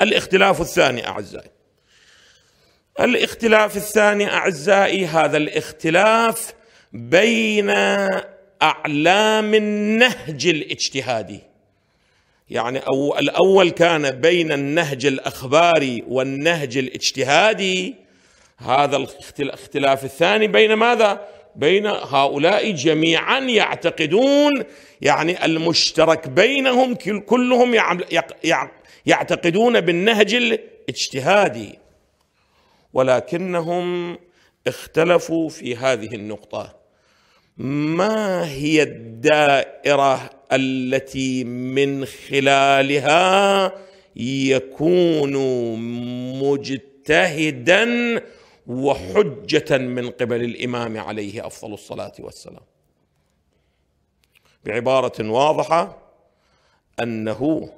الاختلاف الثاني اعزائي الاختلاف الثاني اعزائي هذا الاختلاف بين اعلام النهج الاجتهادي يعني أو الأول كان بين النهج الأخباري والنهج الاجتهادي هذا الاختلاف الثاني بين ماذا؟ بين هؤلاء جميعا يعتقدون يعني المشترك بينهم كلهم يعتقدون بالنهج الاجتهادي ولكنهم اختلفوا في هذه النقطه ما هي الدائره التي من خلالها يكون مجتهدا وحجه من قبل الامام عليه افضل الصلاه والسلام بعباره واضحه انه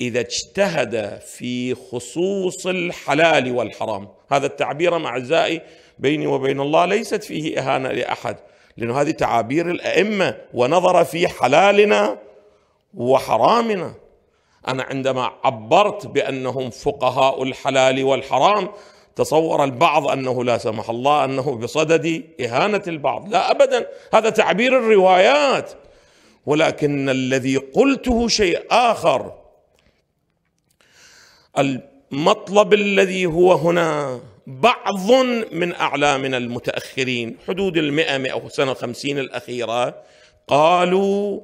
اذا اجتهد في خصوص الحلال والحرام هذا التعبير اعزائي بيني وبين الله ليست فيه اهانه لاحد لانه هذه تعابير الائمه ونظر في حلالنا وحرامنا انا عندما عبرت بانهم فقهاء الحلال والحرام تصور البعض انه لا سمح الله انه بصدد اهانه البعض لا ابدا هذا تعبير الروايات ولكن الذي قلته شيء اخر المطلب الذي هو هنا بعض من أعلامنا المتأخرين حدود المئة مئة سنة خمسين الأخيرة قالوا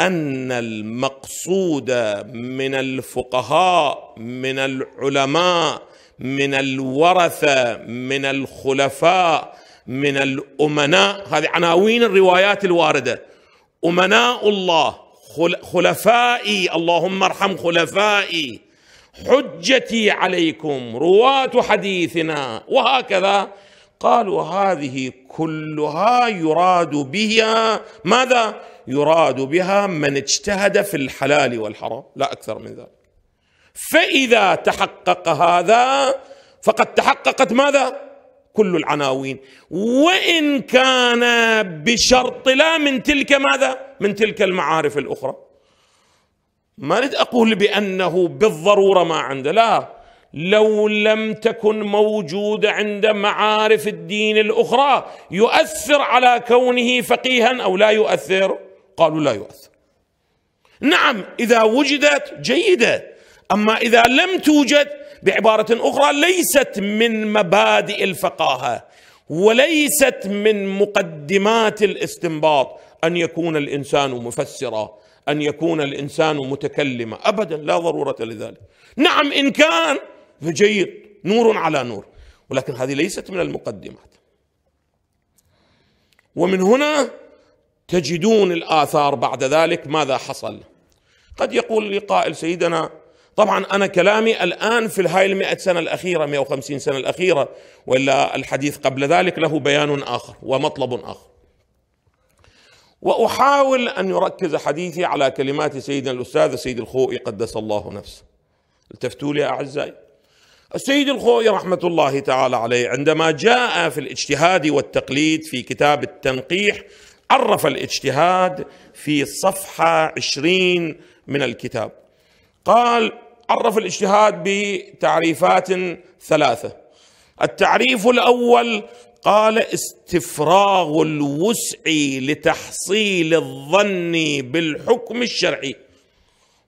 أن المقصود من الفقهاء من العلماء من الورثة من الخلفاء من الأمناء هذه عناوين الروايات الواردة أمناء الله خلفائي اللهم ارحم خلفائي حجتي عليكم رواه حديثنا وهكذا قالوا هذه كلها يراد بها ماذا يراد بها من اجتهد في الحلال والحرام لا اكثر من ذلك فاذا تحقق هذا فقد تحققت ماذا كل العناوين وان كان بشرط لا من تلك ماذا من تلك المعارف الاخرى ما أريد أقول بأنه بالضرورة ما عنده لا لو لم تكن موجودة عند معارف الدين الأخرى يؤثر على كونه فقيها أو لا يؤثر قالوا لا يؤثر نعم إذا وجدت جيدة أما إذا لم توجد بعبارة أخرى ليست من مبادئ الفقاهة وليست من مقدمات الاستنباط أن يكون الإنسان مفسرا ان يكون الانسان متكلما ابدا لا ضروره لذلك نعم ان كان فجيد نور على نور ولكن هذه ليست من المقدمات ومن هنا تجدون الاثار بعد ذلك ماذا حصل قد يقول لي قائل سيدنا طبعا انا كلامي الان في هاي المئة سنه الاخيره 150 سنه الاخيره والا الحديث قبل ذلك له بيان اخر ومطلب اخر واحاول ان يركز حديثي على كلمات سيدنا الاستاذ السيد الخوئي قدس الله نفسه التفتوا لي اعزائي السيد الخوئي رحمه الله تعالى عليه عندما جاء في الاجتهاد والتقليد في كتاب التنقيح عرف الاجتهاد في صفحه 20 من الكتاب قال عرف الاجتهاد بتعريفات ثلاثه التعريف الاول قال استفراغ الوسع لتحصيل الظن بالحكم الشرعي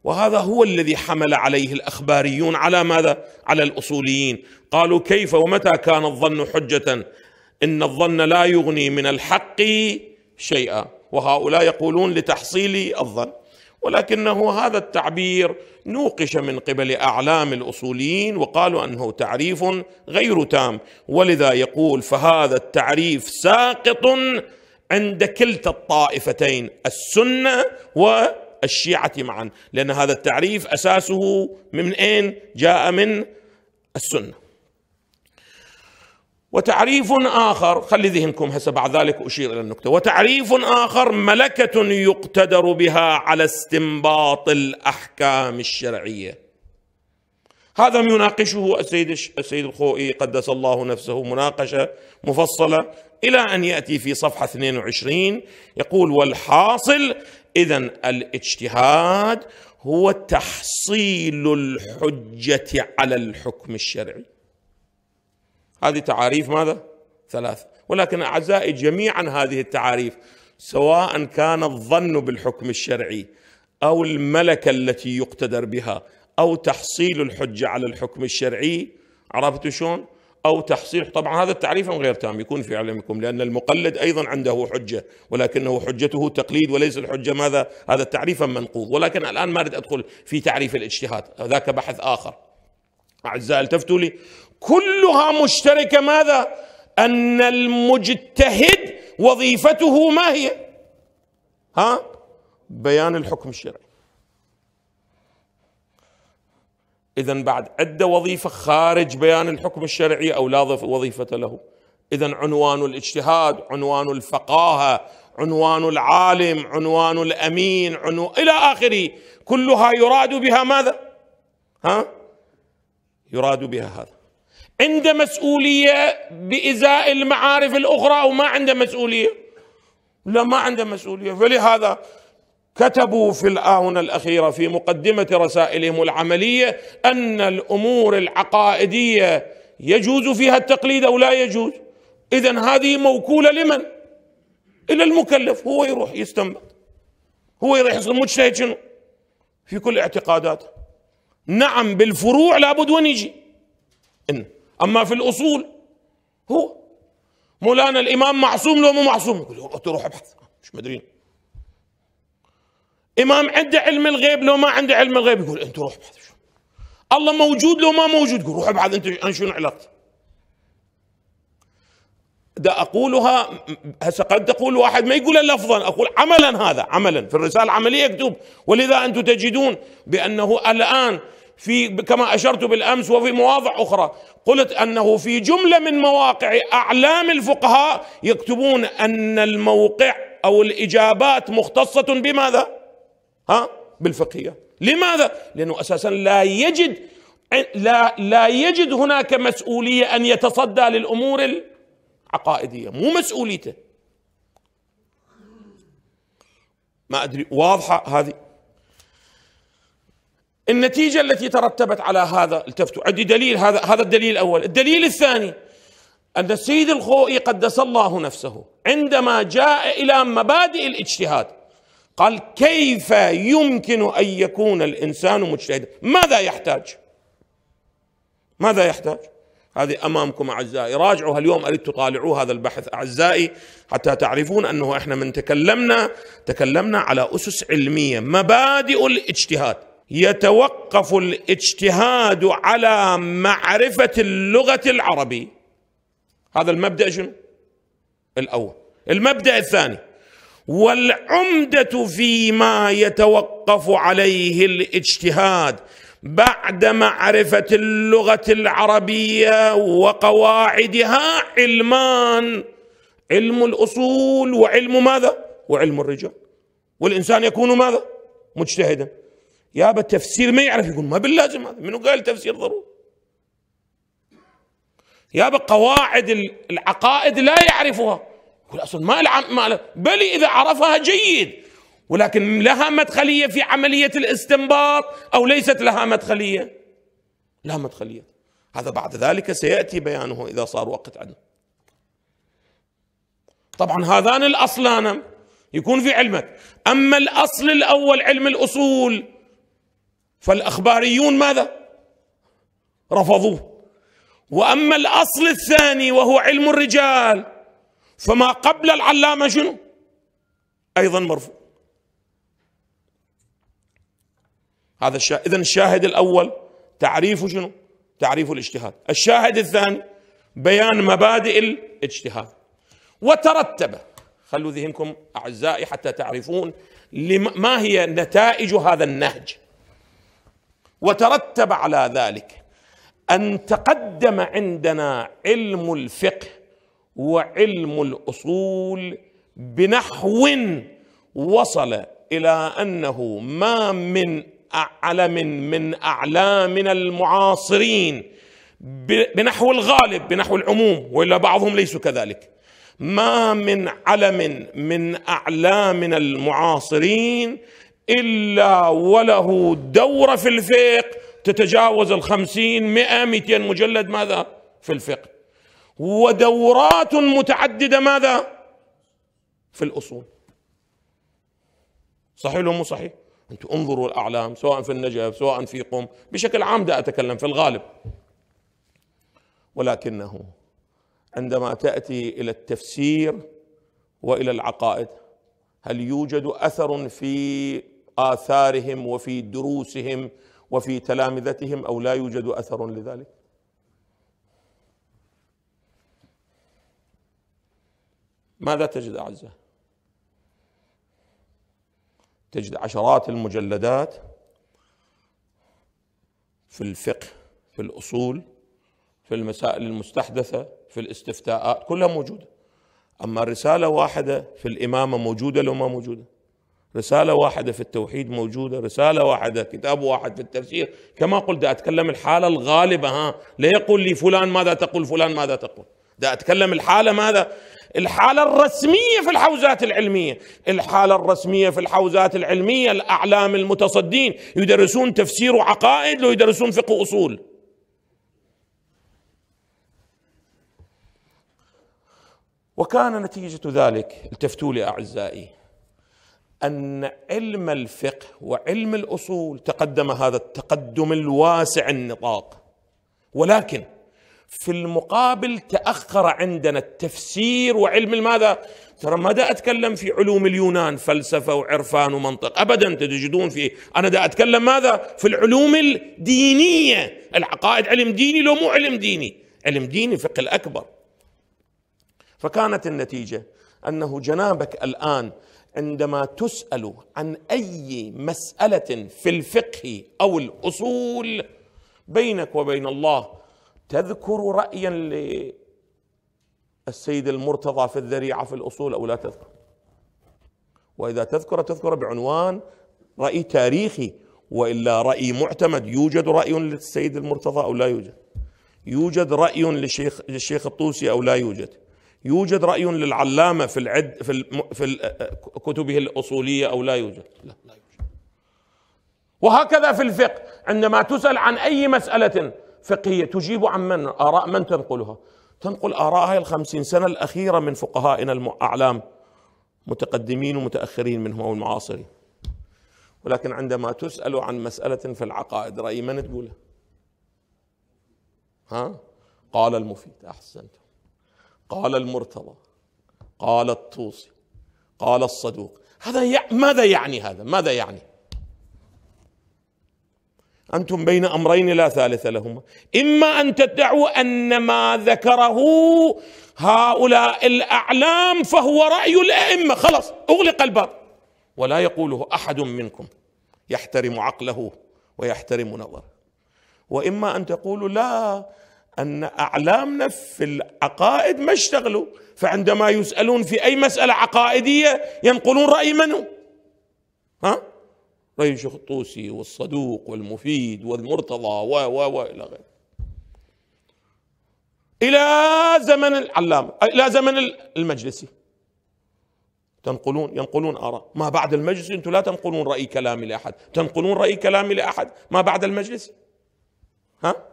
وهذا هو الذي حمل عليه الاخباريون على ماذا؟ على الاصوليين، قالوا كيف ومتى كان الظن حجة؟ ان الظن لا يغني من الحق شيئا، وهؤلاء يقولون لتحصيل الظن. ولكنه هذا التعبير نوقش من قبل اعلام الاصوليين وقالوا انه تعريف غير تام ولذا يقول فهذا التعريف ساقط عند كلتا الطائفتين السنه والشيعه معا لان هذا التعريف اساسه من اين جاء من السنه وتعريف آخر خلي ذهنكم هسه بعد ذلك أشير إلى النكتة وتعريف آخر ملكة يقتدر بها على استنباط الأحكام الشرعية هذا ما يناقشه السيد السيد الخوئي قدس الله نفسه مناقشة مفصلة إلى أن يأتي في صفحة 22 يقول والحاصل إذا الاجتهاد هو تحصيل الحجة على الحكم الشرعي هذه تعاريف ماذا؟ ثلاث ولكن أعزائي جميعا هذه التعاريف سواء كان الظن بالحكم الشرعي أو الملكة التي يقتدر بها أو تحصيل الحجة على الحكم الشرعي عرفتوا شلون؟ أو تحصيل طبعا هذا التعريف غير تام يكون في علمكم لأن المقلد أيضا عنده حجة ولكنه حجته تقليد وليس الحجة ماذا هذا التعريف منقوض ولكن الآن ما أريد أدخل في تعريف الاجتهاد ذاك بحث آخر أعزائي التفتوا لي كلها مشتركه ماذا ان المجتهد وظيفته ما هي ها بيان الحكم الشرعي اذا بعد عده وظيفه خارج بيان الحكم الشرعي او لا وظيفه له اذا عنوان الاجتهاد عنوان الفقاهه عنوان العالم عنوان الامين عنو... الى اخره كلها يراد بها ماذا ها يراد بها هذا عنده مسؤولية بإزاء المعارف الأخرى أو ما عنده مسؤولية لا ما عنده مسؤولية فلهذا كتبوا في الآونة الأخيرة في مقدمة رسائلهم العملية أن الأمور العقائدية يجوز فيها التقليد أو لا يجوز إذا هذه موكولة لمن؟ إلى المكلف هو يروح يستنبط هو يروح يصير مجتهد شنو؟ في كل اعتقاداته نعم بالفروع لابد ونجي إن اما في الاصول هو مولانا الامام معصوم لو مو معصوم يقول روح ابحث مش مدرين امام عنده علم الغيب لو ما عنده علم الغيب يقول انت روح ابحث الله موجود لو ما موجود يقول روح ابحث انت عن شنو علاقتك دا اقولها هسه قد تقول واحد ما يقول لفظا اقول عملا هذا عملا في الرساله عمليه مكتوب ولذا انتم تجدون بانه الان في كما اشرت بالامس وفي مواضع اخرى قلت انه في جمله من مواقع اعلام الفقهاء يكتبون ان الموقع او الاجابات مختصه بماذا؟ ها؟ بالفقهيه، لماذا؟ لانه اساسا لا يجد لا لا يجد هناك مسؤوليه ان يتصدى للامور العقائديه، مو مسؤوليته. ما ادري واضحه هذه النتيجة التي ترتبت على هذا التفتوا عندي دليل هذا هذا الدليل الأول الدليل الثاني أن السيد الخوئي قدس الله نفسه عندما جاء إلى مبادئ الاجتهاد قال كيف يمكن أن يكون الإنسان مجتهدا ماذا يحتاج ماذا يحتاج هذه أمامكم أعزائي راجعوا اليوم أريد تطالعوا هذا البحث أعزائي حتى تعرفون أنه إحنا من تكلمنا تكلمنا على أسس علمية مبادئ الاجتهاد يتوقف الاجتهاد على معرفه اللغه العربيه هذا المبدا شنو الاول المبدا الثاني والعمده فيما يتوقف عليه الاجتهاد بعد معرفه اللغه العربيه وقواعدها علمان علم الاصول وعلم ماذا وعلم الرجال والانسان يكون ماذا مجتهدا يابا تفسير ما يعرف يقول ما باللازم هذا منو قال تفسير ضروري يابا قواعد العقائد لا يعرفها يقول اصلا ما العم ما بل اذا عرفها جيد ولكن لها مدخليه في عمليه الاستنباط او ليست لها مدخليه لها مدخليه هذا بعد ذلك سياتي بيانه اذا صار وقت عنه طبعا هذان الاصلان يكون في علمك اما الاصل الاول علم الاصول فالأخباريون ماذا رفضوه وأما الأصل الثاني وهو علم الرجال فما قبل العلامة شنو أيضا مرفوض هذا الشاهد إذن الشاهد الأول تعريف شنو تعريف الاجتهاد الشاهد الثاني بيان مبادئ الاجتهاد وترتب خلوا ذهنكم أعزائي حتى تعرفون ما هي نتائج هذا النهج وترتب على ذلك ان تقدم عندنا علم الفقه وعلم الاصول بنحو وصل الى انه ما من علم من اعلامنا المعاصرين بنحو الغالب بنحو العموم والا بعضهم ليسوا كذلك ما من علم من اعلامنا المعاصرين إلا وله دورة في الفقه تتجاوز الخمسين مئة مئتين مجلد ماذا في الفقه ودورات متعددة ماذا في الأصول صحيح ولا مو صحيح أنتم انظروا الأعلام سواء في النجف سواء في قم بشكل عام ده أتكلم في الغالب ولكنه عندما تأتي إلى التفسير وإلى العقائد هل يوجد أثر في آثارهم وفي دروسهم وفي تلامذتهم أو لا يوجد أثر لذلك ماذا تجد أعزة تجد عشرات المجلدات في الفقه في الأصول في المسائل المستحدثة في الاستفتاءات كلها موجودة أما رسالة واحدة في الإمامة موجودة لو ما موجودة رسالة واحدة في التوحيد موجودة رسالة واحدة كتاب واحد في التفسير كما قلت دا أتكلم الحالة الغالبة ها لا يقول لي فلان ماذا تقول فلان ماذا تقول دا أتكلم الحالة ماذا الحالة الرسمية في الحوزات العلمية الحالة الرسمية في الحوزات العلمية الأعلام المتصدين يدرسون تفسير وعقائد لو يدرسون فقه أصول وكان نتيجة ذلك التفتوا لي أعزائي ان علم الفقه وعلم الاصول تقدم هذا التقدم الواسع النطاق ولكن في المقابل تاخر عندنا التفسير وعلم الماذا ترى ما دا اتكلم في علوم اليونان فلسفه وعرفان ومنطق ابدا تجدون في انا دا اتكلم ماذا في العلوم الدينيه العقائد علم ديني لو مو علم ديني علم ديني فقه الاكبر فكانت النتيجه انه جنابك الان عندما تسال عن اي مساله في الفقه او الاصول بينك وبين الله تذكر رايا للسيد المرتضى في الذريعه في الاصول او لا تذكر واذا تذكر تذكر بعنوان راي تاريخي والا راي معتمد يوجد راي للسيد المرتضى او لا يوجد يوجد راي للشيخ للشيخ الطوسي او لا يوجد يوجد رأي للعلامة في العد في, في كتبه الأصولية أو لا يوجد لا يوجد وهكذا في الفقه عندما تسأل عن أي مسألة فقهية تجيب عن من آراء من تنقلها تنقل آراء هاي الخمسين سنة الأخيرة من فقهائنا الأعلام متقدمين ومتأخرين منهم أو المعاصرين ولكن عندما تسأل عن مسألة في العقائد رأي من تقوله ها قال المفيد أحسنت قال المرتضى قال الطوسي قال الصدوق هذا ي... ماذا يعني هذا ماذا يعني أنتم بين أمرين لا ثالث لهما إما أن تدعوا أن ما ذكره هؤلاء الأعلام فهو رأي الأئمة خلاص أغلق الباب ولا يقوله أحد منكم يحترم عقله ويحترم نظره وإما أن تقولوا لا ان اعلامنا في العقائد ما اشتغلوا فعندما يسالون في اي مساله عقائديه ينقلون راي منو؟ ها؟ رأي الشيخ الطوسي والصدوق والمفيد والمرتضى و و و الى غيره. الى زمن العلامه الى زمن المجلسي تنقلون ينقلون اراء ما بعد المجلس انتم لا تنقلون راي كلامي لاحد تنقلون راي كلامي لاحد ما بعد المجلس ها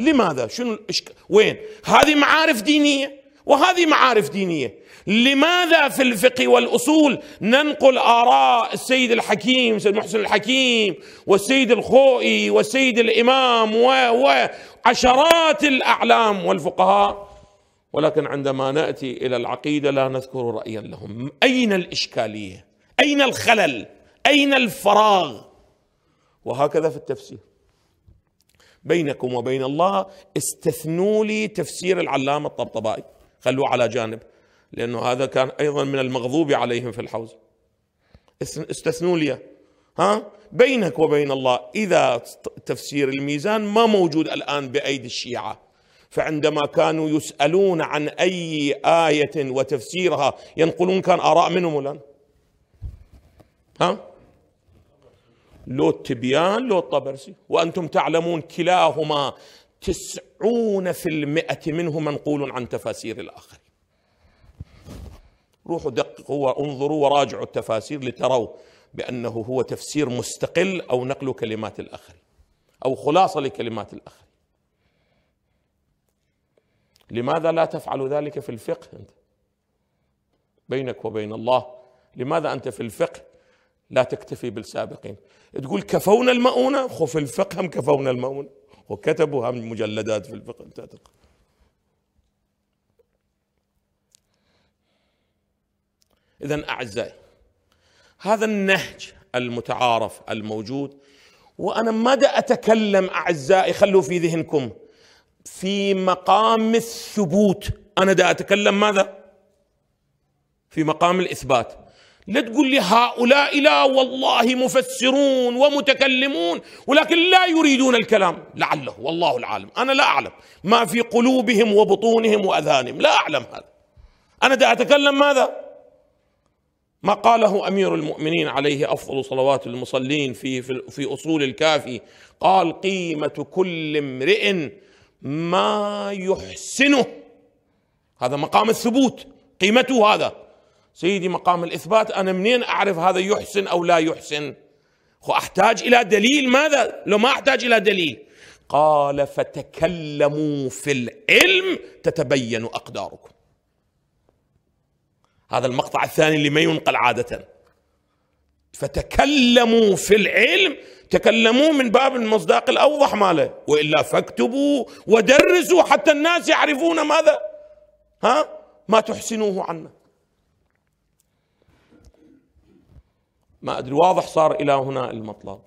لماذا شنو الإشك... وين هذه معارف دينية وهذه معارف دينية لماذا في الفقه والأصول ننقل آراء السيد الحكيم سيد محسن الحكيم والسيد الخوئي والسيد الإمام وعشرات الأعلام والفقهاء ولكن عندما ناتي الى العقيده لا نذكر رايا لهم اين الاشكاليه اين الخلل اين الفراغ وهكذا في التفسير بينكم وبين الله استثنوا لي تفسير العلامة الطبطبائي خلوه على جانب لأنه هذا كان أيضا من المغضوب عليهم في الحوزة استثنوا لي ها بينك وبين الله إذا تفسير الميزان ما موجود الآن بأيدي الشيعة فعندما كانوا يسألون عن أي آية وتفسيرها ينقلون كان آراء منهم الآن ها لو التبيان لو الطبرسي وأنتم تعلمون كلاهما تسعون في المئة منه منقول عن تفاسير الآخر روحوا دققوا وانظروا وراجعوا التفاسير لتروا بأنه هو تفسير مستقل أو نقل كلمات الآخر أو خلاصة لكلمات الآخر لماذا لا تفعل ذلك في الفقه أنت؟ بينك وبين الله لماذا أنت في الفقه لا تكتفي بالسابقين تقول كفونا المؤونة خف الفقه هم كفونا المؤونة وكتبوا هم مجلدات في الفقه انت إذا أعزائي هذا النهج المتعارف الموجود وأنا دا أتكلم أعزائي خلوا في ذهنكم في مقام الثبوت أنا دا أتكلم ماذا؟ في مقام الإثبات لا تقول لي هؤلاء لا والله مفسرون ومتكلمون ولكن لا يريدون الكلام لعله والله العالم أنا لا أعلم ما في قلوبهم وبطونهم وأذانهم لا أعلم هذا أنا دا أتكلم ماذا ما قاله أمير المؤمنين عليه أفضل صلوات المصلين في, في, في أصول الكافي قال قيمة كل امرئ ما يحسنه هذا مقام الثبوت قيمته هذا سيدي مقام الإثبات أنا منين أعرف هذا يحسن أو لا يحسن أحتاج إلى دليل ماذا لو ما أحتاج إلى دليل قال فتكلموا في العلم تتبين أقداركم هذا المقطع الثاني اللي ما ينقل عادة فتكلموا في العلم تكلموا من باب المصداق الأوضح ماله وإلا فاكتبوا ودرسوا حتى الناس يعرفون ماذا ها ما تحسنوه عنا ما أدري واضح صار إلى هنا المطلب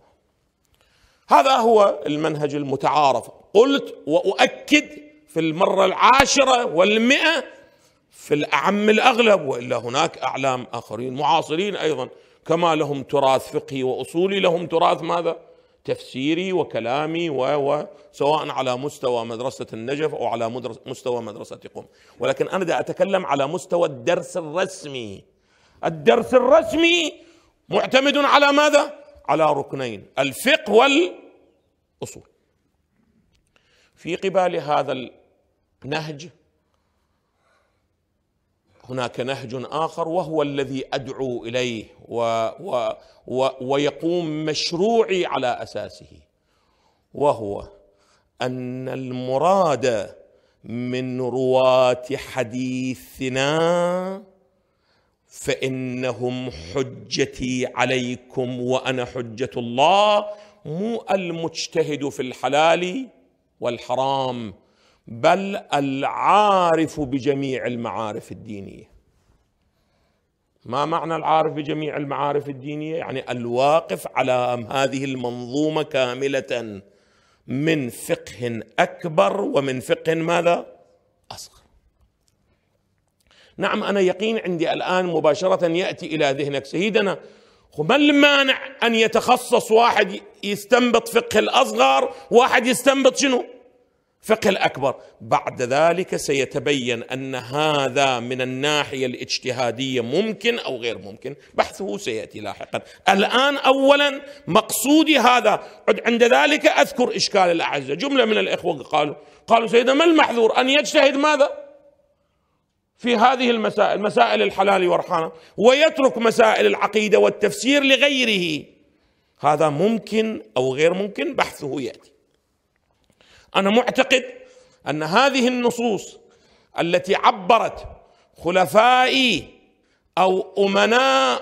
هذا هو المنهج المتعارف قلت وأؤكد في المرة العاشرة والمئة في الأعم الأغلب وإلا هناك أعلام آخرين معاصرين أيضا كما لهم تراث فقهي وأصولي لهم تراث ماذا؟ تفسيري وكلامي و سواء على مستوى مدرسة النجف أو على مدرس مستوى مدرسة قم ولكن أنا دا أتكلم على مستوى الدرس الرسمي الدرس الرسمي معتمد على ماذا على ركنين الفقه والاصول في قبال هذا النهج هناك نهج اخر وهو الذي ادعو اليه و و و ويقوم مشروعي على اساسه وهو ان المراد من رواه حديثنا فانهم حجتي عليكم وانا حجه الله مو المجتهد في الحلال والحرام بل العارف بجميع المعارف الدينيه ما معنى العارف بجميع المعارف الدينيه يعني الواقف على هذه المنظومه كامله من فقه اكبر ومن فقه ماذا اصغر نعم أنا يقين عندي الآن مباشرة يأتي إلى ذهنك سيدنا ما المانع أن يتخصص واحد يستنبط فقه الأصغر واحد يستنبط شنو فقه الأكبر بعد ذلك سيتبين أن هذا من الناحية الاجتهادية ممكن أو غير ممكن بحثه سيأتي لاحقا الآن أولا مقصودي هذا عند ذلك أذكر إشكال الأعزة جملة من الإخوة قالوا قالوا سيدنا ما المحذور أن يجتهد ماذا في هذه المسائل مسائل الحلال والحرام ويترك مسائل العقيده والتفسير لغيره هذا ممكن او غير ممكن بحثه ياتي انا معتقد ان هذه النصوص التي عبرت خلفائي او امناء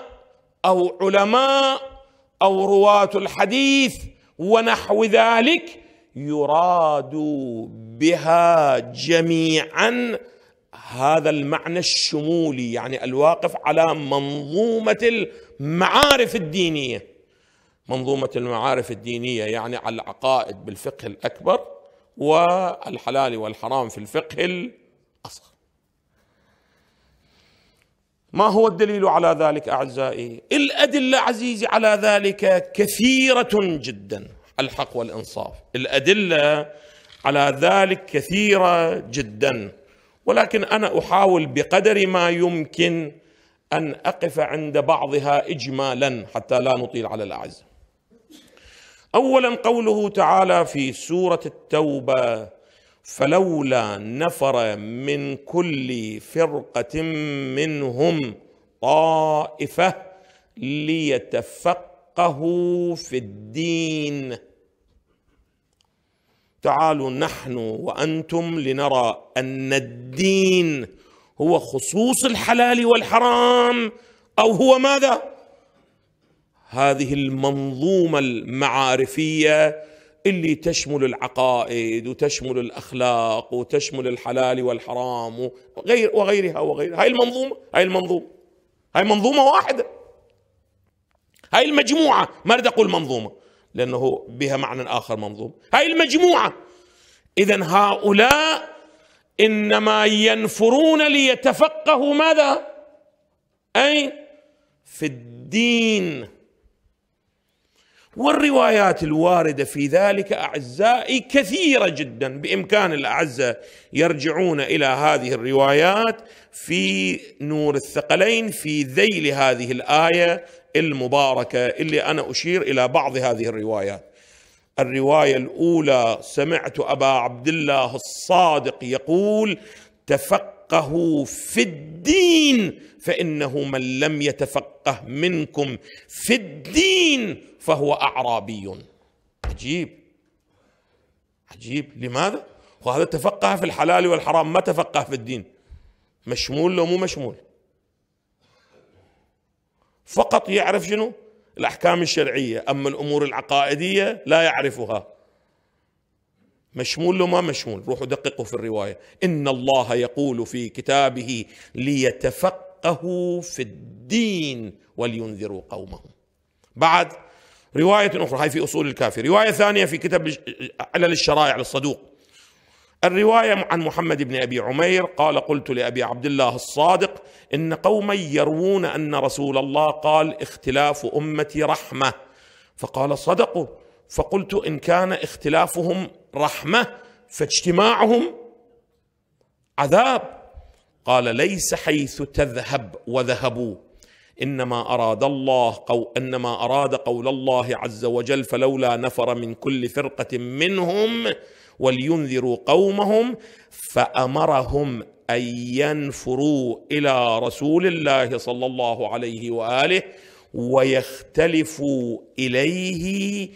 او علماء او رواه الحديث ونحو ذلك يراد بها جميعا هذا المعنى الشمولي يعني الواقف على منظومه المعارف الدينيه منظومه المعارف الدينيه يعني على العقائد بالفقه الاكبر والحلال والحرام في الفقه الاصغر ما هو الدليل على ذلك اعزائي الادله عزيزي على ذلك كثيره جدا الحق والانصاف الادله على ذلك كثيره جدا ولكن انا احاول بقدر ما يمكن ان اقف عند بعضها اجمالا حتى لا نطيل على الاعزه. اولا قوله تعالى في سوره التوبه فلولا نفر من كل فرقه منهم طائفه ليتفقهوا في الدين تعالوا نحن وانتم لنرى ان الدين هو خصوص الحلال والحرام او هو ماذا هذه المنظومه المعارفيه اللي تشمل العقائد وتشمل الاخلاق وتشمل الحلال والحرام وغير وغيرها وغيرها هاي المنظومه هاي المنظومه هاي منظومه واحده هاي المجموعه ما اريد اقول منظومه لأنه بها معنى آخر منظوم هاي المجموعة إذا هؤلاء إنما ينفرون ليتفقهوا ماذا أي في الدين والروايات الوارده في ذلك اعزائي كثيره جدا بامكان الاعزه يرجعون الى هذه الروايات في نور الثقلين في ذيل هذه الايه المباركة اللي أنا أشير إلى بعض هذه الروايات الرواية الأولى سمعت أبا عبد الله الصادق يقول تفقهوا في الدين فإنه من لم يتفقه منكم في الدين فهو أعرابي عجيب عجيب لماذا؟ وهذا تفقه في الحلال والحرام ما تفقه في الدين مشمول لو مو مشمول فقط يعرف شنو الأحكام الشرعية أما الأمور العقائدية لا يعرفها مشمول لو ما مشمول روحوا دققوا في الرواية إن الله يقول في كتابه ليتفقهوا في الدين ولينذروا قومهم بعد رواية أخرى هاي في أصول الكافي رواية ثانية في كتاب علل الشرائع للصدوق الروايه عن محمد بن ابي عمير قال قلت لابي عبد الله الصادق ان قوما يروون ان رسول الله قال اختلاف امتي رحمه فقال صدقوا فقلت ان كان اختلافهم رحمه فاجتماعهم عذاب قال ليس حيث تذهب وذهبوا انما اراد الله قو انما اراد قول الله عز وجل فلولا نفر من كل فرقه منهم ولينذروا قومهم فامرهم ان ينفروا الى رسول الله صلى الله عليه واله ويختلفوا اليه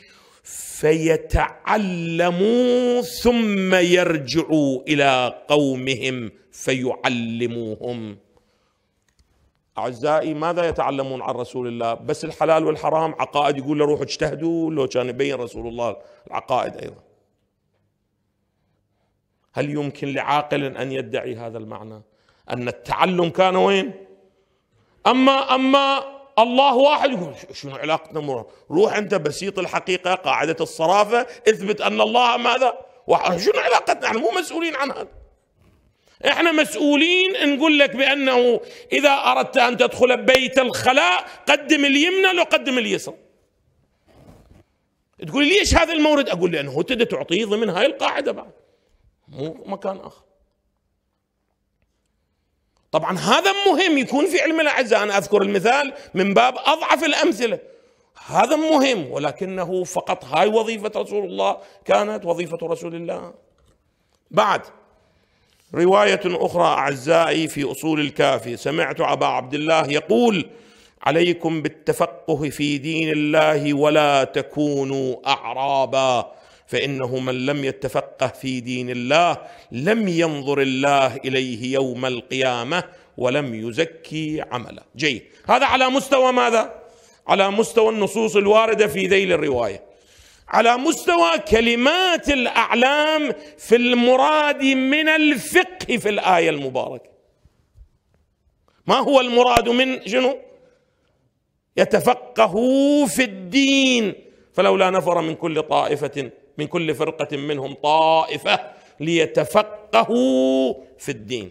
فيتعلموا ثم يرجعوا الى قومهم فيعلموهم اعزائي ماذا يتعلمون عن رسول الله بس الحلال والحرام عقائد يقول له روحوا اجتهدوا لو كان يبين رسول الله العقائد ايضا هل يمكن لعاقل ان يدعي هذا المعنى ان التعلم كان وين اما اما الله واحد يقول شنو علاقتنا مرة روح انت بسيط الحقيقه قاعده الصرافه اثبت ان الله ماذا واحد شنو علاقتنا احنا مو مسؤولين عن هذا احنا مسؤولين نقول لك بانه اذا اردت ان تدخل بيت الخلاء قدم اليمنى لو قدم اليسر تقول ليش هذا المورد اقول لانه انت تعطيه ضمن هاي القاعده بعد مو مكان اخر طبعا هذا مهم يكون في علم الاعزاء انا اذكر المثال من باب اضعف الامثله هذا مهم ولكنه فقط هاي وظيفه رسول الله كانت وظيفه رسول الله بعد روايه اخرى اعزائي في اصول الكافي سمعت ابا عبد الله يقول عليكم بالتفقه في دين الله ولا تكونوا اعرابا فانه من لم يتفقه في دين الله لم ينظر الله اليه يوم القيامه ولم يزكي عمله جيد هذا على مستوى ماذا على مستوى النصوص الوارده في ذيل الروايه على مستوى كلمات الاعلام في المراد من الفقه في الايه المباركه ما هو المراد من شنو يتفقهوا في الدين فلولا نفر من كل طائفه من كل فرقة منهم طائفة ليتفقهوا في الدين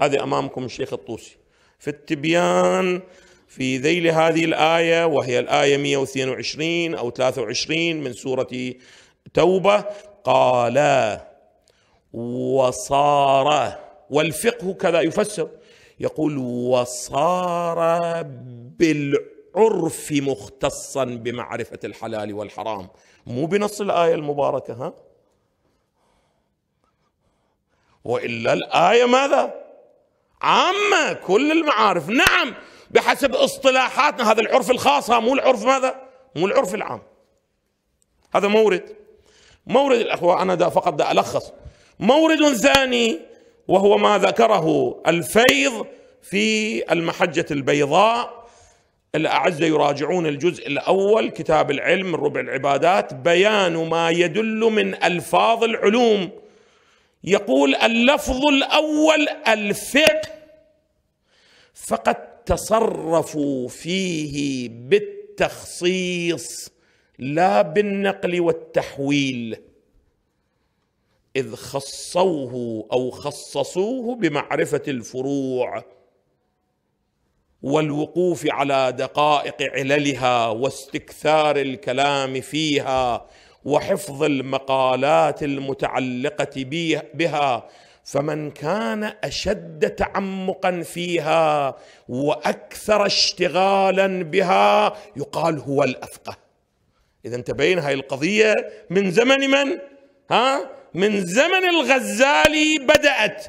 هذه أمامكم الشيخ الطوسي في التبيان في ذيل هذه الآية وهي الآية 122 أو 23 من سورة توبة قال وصار والفقه كذا يفسر يقول وصار بالعرف مختصا بمعرفة الحلال والحرام مو بنص الآية المباركة ها وإلا الآية ماذا عامة كل المعارف نعم بحسب اصطلاحاتنا هذا العرف الخاص ها مو العرف ماذا مو العرف العام هذا مورد مورد الأخوة أنا دا فقط دا ألخص مورد ثاني وهو ما ذكره الفيض في المحجة البيضاء الأعزة يراجعون الجزء الأول كتاب العلم من ربع العبادات بيان ما يدل من ألفاظ العلوم يقول اللفظ الأول الفقه فقد تصرفوا فيه بالتخصيص لا بالنقل والتحويل إذ خصوه أو خصصوه بمعرفة الفروع والوقوف على دقائق عللها واستكثار الكلام فيها وحفظ المقالات المتعلقه بها فمن كان اشد تعمقا فيها واكثر اشتغالا بها يقال هو الافقه اذا تبين هاي القضيه من زمن من ها من زمن الغزالي بدات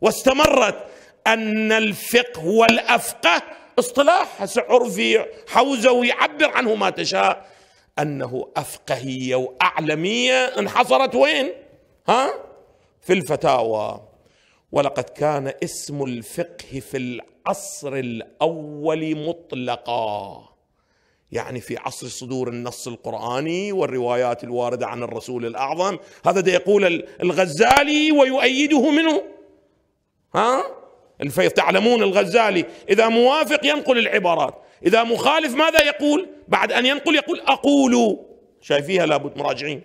واستمرت أن الفقه والأفقه اصطلاح عرفي حوزوي عبر عنه ما تشاء أنه أفقهية وأعلمية انحصرت وين ها في الفتاوى ولقد كان اسم الفقه في العصر الأول مطلقا يعني في عصر صدور النص القرآني والروايات الواردة عن الرسول الأعظم هذا ده يقول الغزالي ويؤيده منه ها الفيض تعلمون الغزالي إذا موافق ينقل العبارات إذا مخالف ماذا يقول بعد أن ينقل يقول أقول شايفيها لابد مراجعين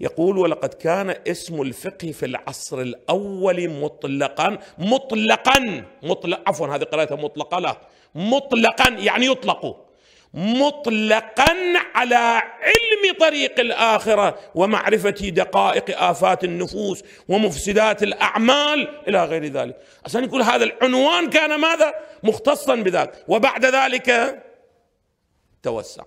يقول ولقد كان اسم الفقه في العصر الأول مطلقا مطلقا مطلق عفوا هذه قراءتها مطلقة لا مطلقا يعني يطلق مطلقا على علم طريق الاخره ومعرفه دقائق افات النفوس ومفسدات الاعمال الى غير ذلك، اصلا يقول هذا العنوان كان ماذا؟ مختصا بذلك وبعد ذلك توسع.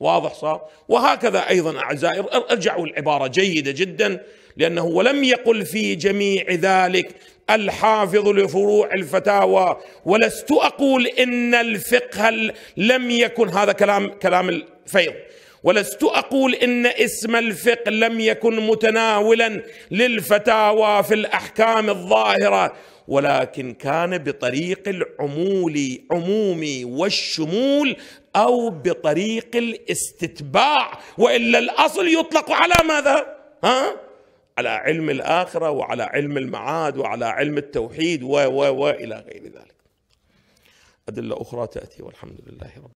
واضح صار؟ وهكذا ايضا اعزائي ارجعوا العباره جيده جدا لانه ولم يقل في جميع ذلك الحافظ لفروع الفتاوى ولست اقول ان الفقه لم يكن هذا كلام كلام الفيض ولست اقول ان اسم الفقه لم يكن متناولا للفتاوى في الاحكام الظاهره ولكن كان بطريق العمول عمومي والشمول او بطريق الاستتباع والا الاصل يطلق على ماذا؟ ها؟ على علم الآخرة وعلى علم المعاد وعلى علم التوحيد و و و إلى غير ذلك أدلة أخرى تأتي والحمد لله رب